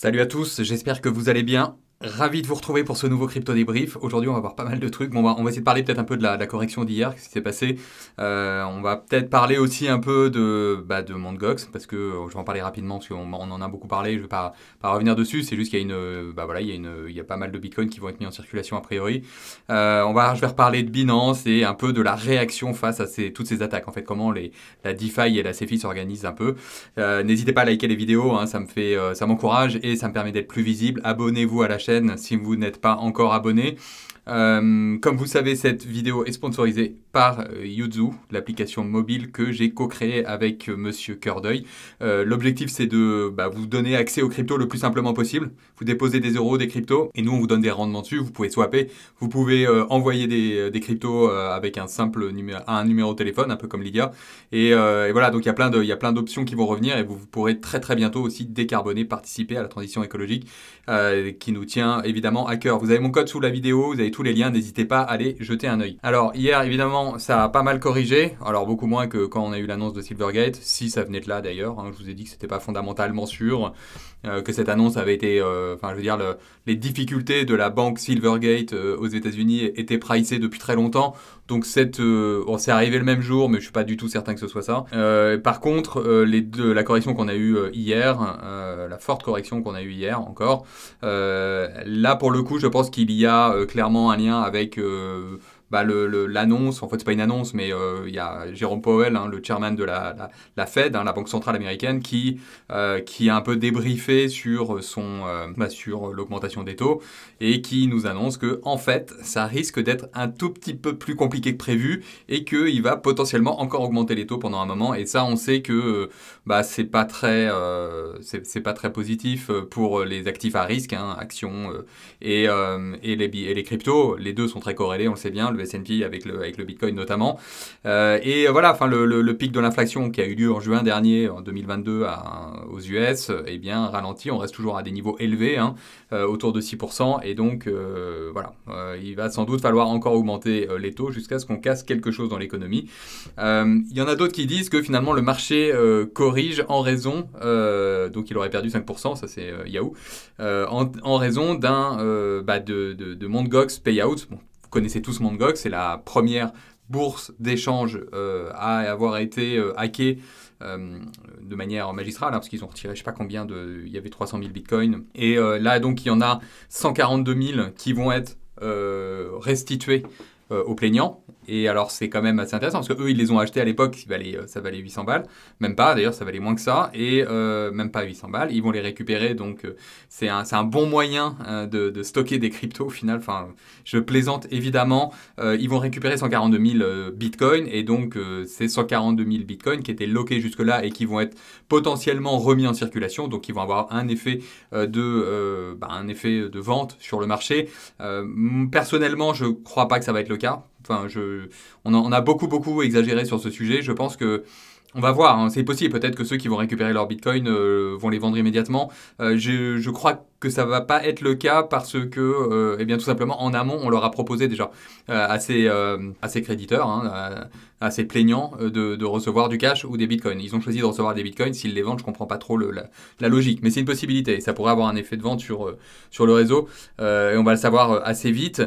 Salut à tous, j'espère que vous allez bien. Ravi de vous retrouver pour ce nouveau crypto débrief. Aujourd'hui, on va voir pas mal de trucs. Bon, on, va, on va essayer de parler peut-être un peu de la, correction d'hier, ce qui s'est passé. Euh, on va peut-être parler aussi un peu de, bah, de Mondgox, parce que euh, je vais en parler rapidement, parce qu'on en a beaucoup parlé. Je ne vais pas, pas, revenir dessus. C'est juste qu'il y a une, euh, bah, voilà, il y a une, il y a pas mal de bitcoins qui vont être mis en circulation a priori. Euh, on va, je vais reparler de Binance et un peu de la réaction face à ces, toutes ces attaques. En fait, comment les, la DeFi et la CeFi s'organisent un peu. Euh, N'hésitez pas à liker les vidéos, hein, ça me fait, euh, ça m'encourage et ça me permet d'être plus visible. Abonnez-vous à la chaîne si vous n'êtes pas encore abonné. Euh, comme vous savez, cette vidéo est sponsorisée par euh, Yuzu, l'application mobile que j'ai co-créée avec euh, Monsieur Cœur d'œil. L'objectif, c'est de bah, vous donner accès aux cryptos le plus simplement possible. Vous déposez des euros, des cryptos, et nous, on vous donne des rendements dessus. Vous pouvez swapper, vous pouvez envoyer des, des cryptos avec un simple numéro, un numéro de téléphone, un peu comme Lydia. Et, voilà, donc il y a plein d'options qui vont revenir et vous, vous, pourrez très très bientôt aussi décarboner, participer à la transition écologique qui nous tient évidemment à cœur. Vous avez mon code sous la vidéo, vous avez tout les liens, n'hésitez pas à aller jeter un œil. Alors hier évidemment ça a pas mal corrigé, alors beaucoup moins que quand on a eu l'annonce de Silvergate, si ça venait de là d'ailleurs, hein. je vous ai dit que c'était pas fondamentalement sûr, euh, que cette annonce avait été, euh, enfin, je veux dire, les difficultés de la banque Silvergate euh, aux États-Unis étaient pricées depuis très longtemps. Donc, cette, on c'est arrivé le même jour, mais je suis pas du tout certain que ce soit ça. par contre, les la correction qu'on a eue hier, la forte correction qu'on a eue hier encore, là pour le coup, je pense qu'il y a clairement un lien avec bah, l'annonce, en fait, c'est pas une annonce, mais euh, il y a Jérôme Powell, hein, le chairman de la, la, la Fed, hein, la Banque centrale américaine, qui, euh, qui a un peu débriefé sur, son, euh, bah, sur l'augmentation des taux et qui nous annonce que, en fait, ça risque d'être un tout petit peu plus compliqué que prévu et qu'il va potentiellement encore augmenter les taux pendant un moment. Et ça, on sait que bah, c'est pas très, c'est pas très positif pour les actifs à risque, hein, actions et, et, les, et les cryptos. Les deux sont très corrélés, on le sait bien le S&P avec le, avec le Bitcoin notamment. Euh, et voilà, enfin le, pic de l'inflation qui a eu lieu en juin dernier, en 2022 aux US, eh bien ralenti. On reste toujours à des niveaux élevés, hein, euh, autour de 6%. Et donc euh, voilà, il va sans doute falloir encore augmenter les taux jusqu'à ce qu'on casse quelque chose dans l'économie. Il y en a d'autres qui disent que finalement le marché corrige en raison, donc il aurait perdu 5%, ça c'est Yahoo, en, raison d'un bah, de, de, de payout. Bon, vous connaissez tous go c'est la première bourse d'échange euh, à avoir été euh, hackée euh, de manière magistrale, hein, parce qu'ils ont retiré je sais pas combien, de, il y avait 300 000 bitcoins. Et là, donc, il y en a 142 000 qui vont être restitués euh, aux plaignants. Et alors, c'est quand même assez intéressant parce que eux, ils les ont achetés à l'époque, ça valait 800 euh, balles. Même pas, d'ailleurs, ça valait moins que ça. Et euh, même pas 800 balles. Ils vont les récupérer. Donc, c'est un, un, bon moyen de, stocker des cryptos au final. Enfin, je plaisante évidemment. ils vont récupérer 142 000 bitcoins. Et donc, ces 142 000 bitcoins qui étaient loqués jusque-là et qui vont être potentiellement remis en circulation. Donc, ils vont avoir un effet de, bah, un effet de vente sur le marché. personnellement, je crois pas que ça va être le cas. Enfin, je, on, en, a beaucoup, beaucoup exagéré sur ce sujet. Je pense que on va voir, hein. c'est possible. Peut-être que ceux qui vont récupérer leur bitcoin euh, vont les vendre immédiatement. Euh, je, crois que ça va pas être le cas parce que, et euh, eh bien, tout simplement, en amont, on leur a proposé déjà assez ces, créditeurs, hein, à, plaignants, de, recevoir du cash ou des bitcoins. Ils ont choisi de recevoir des bitcoins. S'ils les vendent, je comprends pas trop la, logique. Mais c'est une possibilité. Ça pourrait avoir un effet de vente sur, sur le réseau. et on va le savoir assez vite.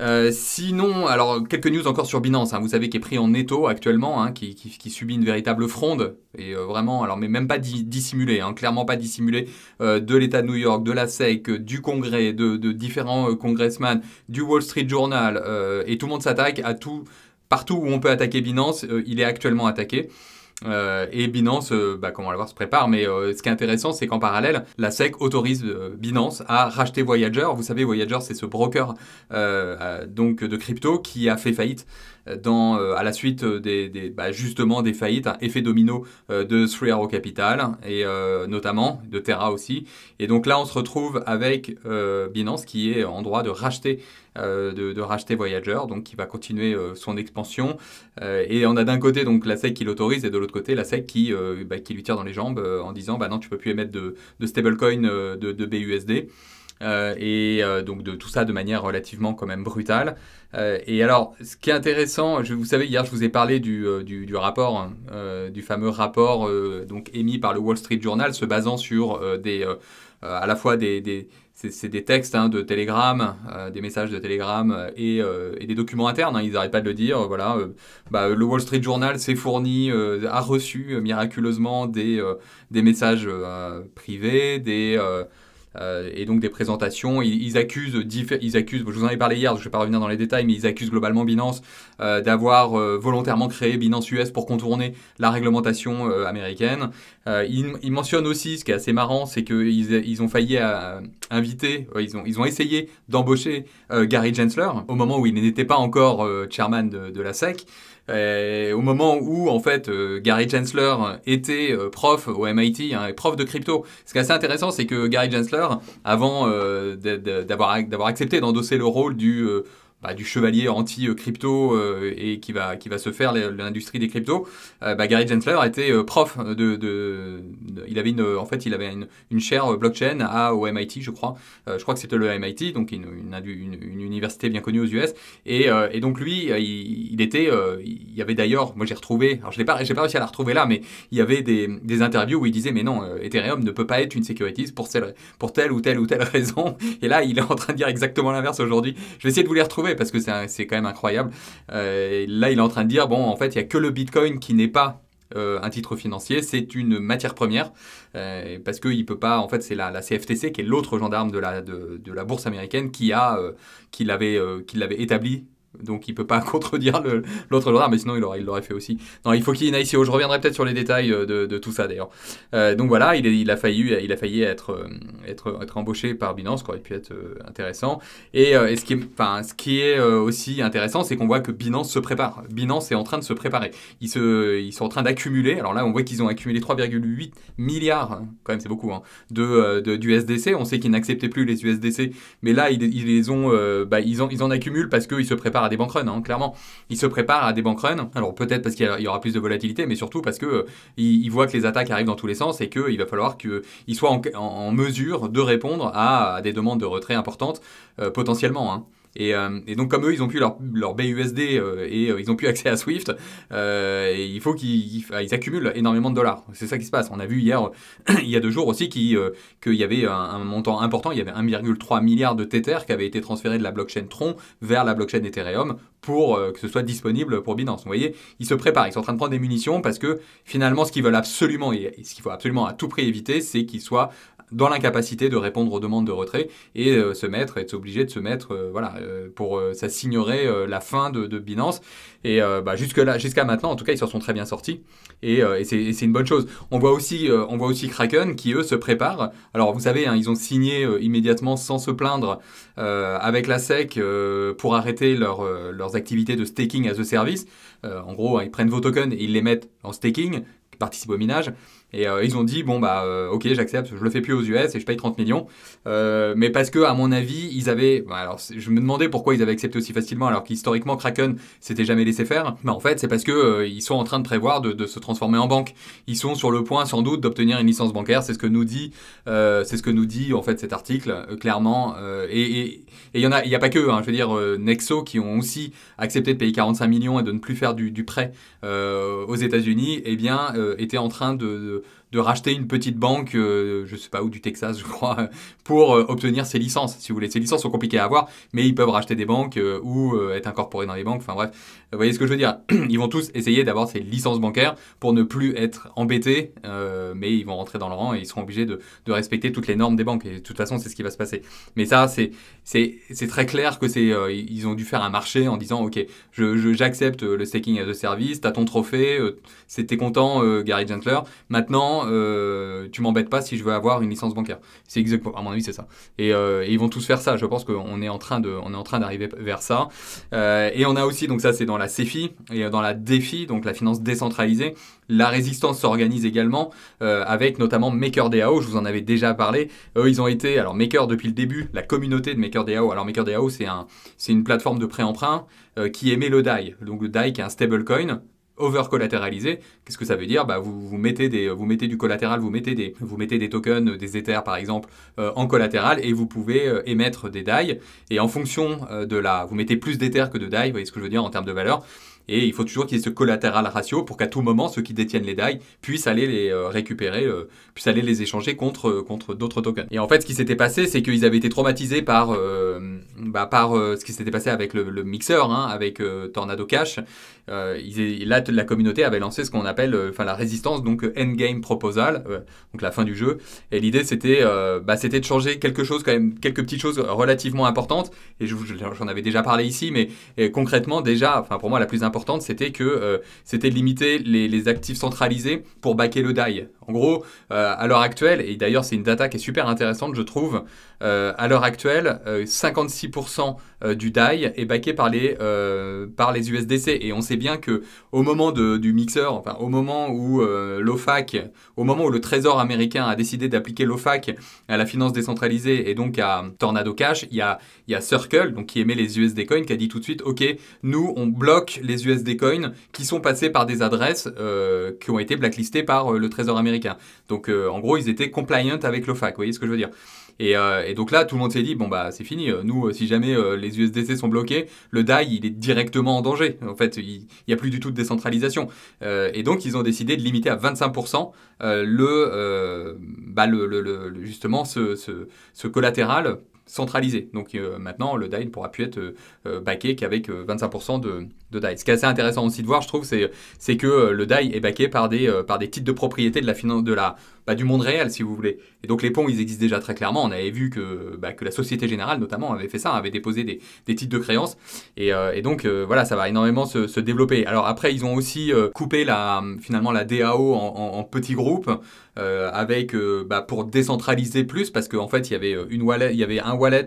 Euh, sinon, alors quelques news encore sur Binance. Hein. vous savez qui est pris en étau actuellement, hein, qui, subit une véritable fronde et euh, vraiment, alors mais même pas dissimulé, hein, clairement pas dissimulé euh, de l'État de New York, de la SEC, du Congrès, de, de différents congressmen, du Wall Street Journal et tout le monde s'attaque à tout partout où on peut attaquer Binance. il est actuellement attaqué. Euh, et Binance, euh, bah, comme on va le voir, se prépare. Mais euh, ce qui est intéressant, c'est qu'en parallèle, la SEC autorise Binance à racheter Voyager. Vous savez, Voyager, c'est ce broker donc de crypto qui a fait faillite. à la suite des, bah, justement des faillites, un effet domino de Three Arrow Capital et notamment de Terra aussi. Et donc là, on se retrouve avec Binance qui est en droit de racheter euh, de, racheter Voyager, donc qui va continuer euh, son expansion. Euh, et on a d'un côté donc la SEC qui l'autorise et de l'autre côté la SEC qui, bah, qui lui tire dans les jambes en disant bah non tu peux plus émettre de, de stablecoin de, BUSD. et donc de tout ça de manière relativement quand même brutale. et alors, ce qui est intéressant, je, vous savez, hier je vous ai parlé du, rapport, du fameux rapport donc émis par le Wall Street Journal, se basant sur des à la fois des, c'est des textes hein, de Telegram, euh, des messages de Telegram euh, euh, et, des documents internes. Hein. ils n'arrêtent pas de le dire. Voilà, bah, le Wall Street Journal s'est fourni, a reçu miraculeusement des, des messages privés, des euh, et donc des présentations. Ils, accusent, ils accusent, je vous en ai parlé hier, je ne vais pas revenir dans les détails, mais ils accusent globalement Binance euh, d'avoir euh, volontairement créé Binance US pour contourner la réglementation américaine. Ils, mentionnent aussi, ce qui est assez marrant, c'est qu'ils ont failli inviter, ils, ont, essayé d'embaucher Gary Gensler au moment où il n'était pas encore chairman de, de la SEC. Et euh, au moment où, en fait, euh, Gary Gensler était euh, prof au MIT, hein, prof de crypto, ce qui est assez intéressant, c'est que Gary Gensler, avant d'avoir accepté d'endosser le rôle du bah, du chevalier anti-crypto euh, et qui va, qui va se faire l'industrie des cryptos, euh, bah, Gary Gensler était euh, prof de, de, il avait une, en fait, il avait une, une chaire blockchain à, au MIT, je crois. je crois que c'était le MIT, donc une, une, université bien connue aux US. Et, et donc lui, il, était, il y avait d'ailleurs, moi j'ai retrouvé, alors je n'ai pas, pas réussi à la retrouver là, mais il y avait des, des interviews où il disait, mais non, Ethereum ne peut pas être une securities pour, celle, pour telle ou telle ou telle raison. Et là, il est en train de dire exactement l'inverse aujourd'hui. Je vais essayer de vous les retrouver parce que c'est quand même incroyable. Euh, là, il est en train de dire, bon, en fait, il n'y a que le Bitcoin qui n'est pas euh, un titre financier, c'est une matière première, euh, parce que ne peut pas, en fait, c'est la, la, CFTC, qui est l'autre gendarme de la, de, la bourse américaine, qui, a, qui l'avait établi donc il peut pas contredire l'autre droit, mais sinon il l'aurait fait aussi. Non, il faut qu'il y ait une ICO. Je reviendrai peut-être sur les détails euh, de, tout ça d'ailleurs. Euh, donc voilà, il, a failli, euh, être, embauché par Binance, qui aurait pu être intéressant. Et, ce qui est, aussi intéressant, c'est qu'on voit que Binance se prépare. Binance est en train de se préparer. Ils, sont en train d'accumuler. Alors là, on voit qu'ils ont accumulé 3,8 milliards, quand même c'est beaucoup, hein, de, d'USDC. On sait qu'ils n'acceptaient plus les USDC, mais là, ils, les ont, bah, ils en accumulent parce qu'ils se préparent à des bankruns, hein, clairement. Il se prépare à des bankruns, Alors peut-être parce qu'il y aura plus de volatilité, mais surtout parce qu'il euh, il, voit que les attaques arrivent dans tous les sens et qu'il va falloir qu'il soit en, mesure de répondre à, des demandes de retrait importantes euh, potentiellement. Hein. Euh, et, donc comme eux, ils ont plus leur, leur BUSD euh, et euh, ils ont plus accès à Swift, et il faut qu'ils ils, accumulent énormément de dollars. C'est ça qui se passe. On a vu hier, il y a deux jours aussi, qu'il y avait un, montant important, il y avait 1,3 milliard de Tether qui avait été transféré de la blockchain Tron vers la blockchain Ethereum pour que ce soit disponible pour Binance. Vous voyez, ils se préparent, ils sont en train de prendre des munitions parce que finalement, ce qu'ils veulent absolument et ce qu'il faut absolument à tout prix éviter, c'est qu'ils soient dans l'incapacité de répondre aux demandes de retrait et euh, se mettre, être obligé de se mettre, euh, voilà, euh, pour ça signerait la fin de, Binance. Et bah, jusque là, jusqu'à maintenant, en tout cas, ils s'en sont très bien sortis et, c'est une bonne chose. On voit aussi, on voit aussi Kraken qui eux se préparent. Alors vous savez, hein, ils ont signé immédiatement sans se plaindre avec la SEC pour arrêter leurs activités de staking as a service. en gros, hein, ils prennent vos tokens et ils les mettent en staking, participent au minage. Et euh, ils ont dit bon bah euh, ok j'accepte, je le fais plus aux US et je paye 30 millions. Euh, mais parce que à mon avis ils avaient, bah, alors je me demandais pourquoi ils avaient accepté aussi facilement alors qu'historiquement Kraken s'était jamais laissé faire. Mais en fait c'est parce que ils sont en train de prévoir de, se transformer en banque. Ils sont sur le point sans doute d'obtenir une licence bancaire. C'est ce que nous dit, c'est ce que nous dit en fait cet article clairement. et il y en a, il n'y a pas que, hein, je veux dire Nexo qui ont aussi accepté de payer 45 millions et de ne plus faire du, prêt aux États-Unis. Eh bien étaient en train de de racheter une petite banque, euh, je sais pas où, du Texas, je crois, pour euh, obtenir ses licences. Si vous voulez, ces licences sont compliquées à avoir, mais ils peuvent racheter des banques euh, ou être incorporés dans les banques. Enfin bref, vous voyez ce que je veux dire. Ils vont tous essayer d'avoir ces licences bancaires pour ne plus être embêtés, mais ils vont rentrer dans le rang et ils seront obligés de, respecter toutes les normes des banques. Et de toute façon, c'est ce qui va se passer. Mais ça, c'est c'est très clair que c'est ils ont dû faire un marché en disant, ok, j'accepte je, le staking as a service, t'as ton trophée, c'était content, Gary Gentler. Maintenant euh, tu m'embêtes pas si je veux avoir une licence bancaire. C'est exactement, à mon avis, c'est ça. Et, euh, ils vont tous faire ça. Je pense qu'on est en train de, on est en train d'arriver vers ça. Euh, et on a aussi, donc ça, c'est dans la CEFI et dans la DEFI, donc la finance décentralisée. La résistance s'organise également avec notamment MakerDAO. Je vous en avais déjà parlé. Eux, ils ont été, alors Maker depuis le début, la communauté de MakerDAO. Alors MakerDAO, c'est un, c'est une plateforme de pré-emprunt qui émet le DAI. Donc le DAI qui est un stablecoin over-collatéralisé. Qu'est-ce que ça veut dire bah, vous, vous, mettez des, vous mettez du collatéral, vous mettez des, vous mettez des tokens, des Ethers par exemple, euh, en collatéral et vous pouvez euh, émettre des DAI. Et en fonction euh, de la... Vous mettez plus d'Ethers que de DAI, vous voyez ce que je veux dire en termes de valeur. Et il faut toujours qu'il y ait ce collatéral ratio pour qu'à tout moment, ceux qui détiennent les DAI puissent aller les récupérer, puissent aller les échanger contre contre d'autres tokens. Et en fait, ce qui s'était passé, c'est qu'ils avaient été traumatisés par, bah, par ce qui s'était passé avec le, mixeur, hein, avec Tornado Cash. Euh, là, la communauté avait lancé ce qu'on appelle euh, enfin la résistance, donc euh, endgame proposal, donc la fin du jeu. Et l'idée, c'était bah, c'était de changer quelque chose, quand même, quelques petites choses relativement importantes. Et j'en avais déjà parlé ici, mais concrètement, déjà, enfin pour moi, la plus importante, c'était que c'était limiter les, actifs centralisés pour baquer le DAI. En gros, à l'heure actuelle, et d'ailleurs, c'est une data qui est super intéressante, je trouve, à l'heure actuelle, 56% du DAI est baqué par les, par les USDC. Et on sait bien que au moment du mixeur, au moment où euh, l'OFAC, au moment où le Trésor américain a décidé d'appliquer l'OFAC à la finance décentralisée et donc à Tornado Cash, il y a, Circle, donc qui émet les USD coins qui a dit tout de suite, ok, nous on bloque les USD coins qui sont passés par des adresses euh, qui ont été blacklistées par euh, le Trésor américain. Donc en gros, ils étaient compliant avec l'OFAC, vous voyez ce que je veux dire euh, et, donc là, tout le monde s'est dit, bon, bah, c'est fini. Euh, nous, euh, si jamais les USDC sont bloqués, le DAI, il est directement en danger. En fait, il n'y a plus du tout de décentralisation. et donc, ils ont décidé de limiter à 25% bah, le, le, justement ce, ce collatéral centralisé. Donc, maintenant, le DAI ne pourra plus être backé qu'avec 25% de, de DAI. Ce qui est assez intéressant aussi de voir, je trouve, c'est que euh, le DAI est baqué par des, euh, par des titres de propriété de la finance, de la, bah, du monde réel, si vous voulez. Et donc les ponts, ils existent déjà très clairement. On avait vu que, bah, que la Société Générale, notamment, avait fait ça, avait déposé des, des titres de créance. Et, euh, et donc voilà, ça va énormément se, se, développer. Alors après, ils ont aussi coupé la, finalement la DAO en, petits groupes. avec bah, pour décentraliser plus parce qu'en en fait il y avait une wallet il y avait un wallet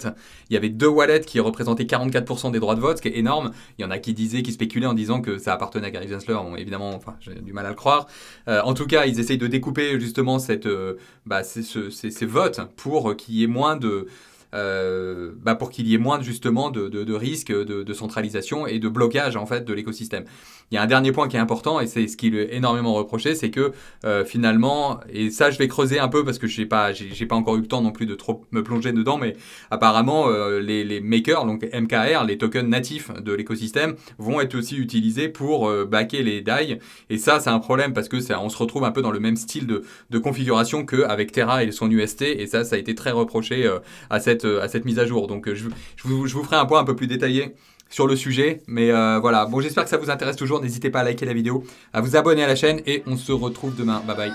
il y avait deux wallets qui représentaient 44% des droits de vote ce qui est énorme il y en a qui disaient qu'ils spéculer en disant que ça appartenait à Gary Gensler. évidemment, enfin, j'ai du mal à le croire. Euh, en tout cas, ils essayent de découper justement cette, euh, bah, ces, ces, votes pour qu'il y ait moins de... Euh, bah pour qu'il y ait moins justement de, de, de risques de, de, centralisation et de blocage en fait de l'écosystème. Il y a un dernier point qui est important et c'est ce qui est énormément reproché, c'est que euh, finalement, et ça je vais creuser un peu parce que je n'ai pas, pas encore eu le temps non plus de trop me plonger dedans, mais apparemment euh, les, makers, donc MKR, les tokens natifs de l'écosystème, vont être aussi utilisés pour euh, backer les DAI. Et ça c'est un problème parce que on se retrouve un peu dans le même style de, configuration qu'avec Terra et son UST, et ça ça a été très reproché à, cette, à cette mise à jour. Donc je vous ferai un point un peu plus détaillé sur le sujet. Mais euh, voilà, bon j'espère que ça vous intéresse toujours. N'hésitez pas à liker la vidéo, à vous abonner à la chaîne et on se retrouve demain. Bye bye.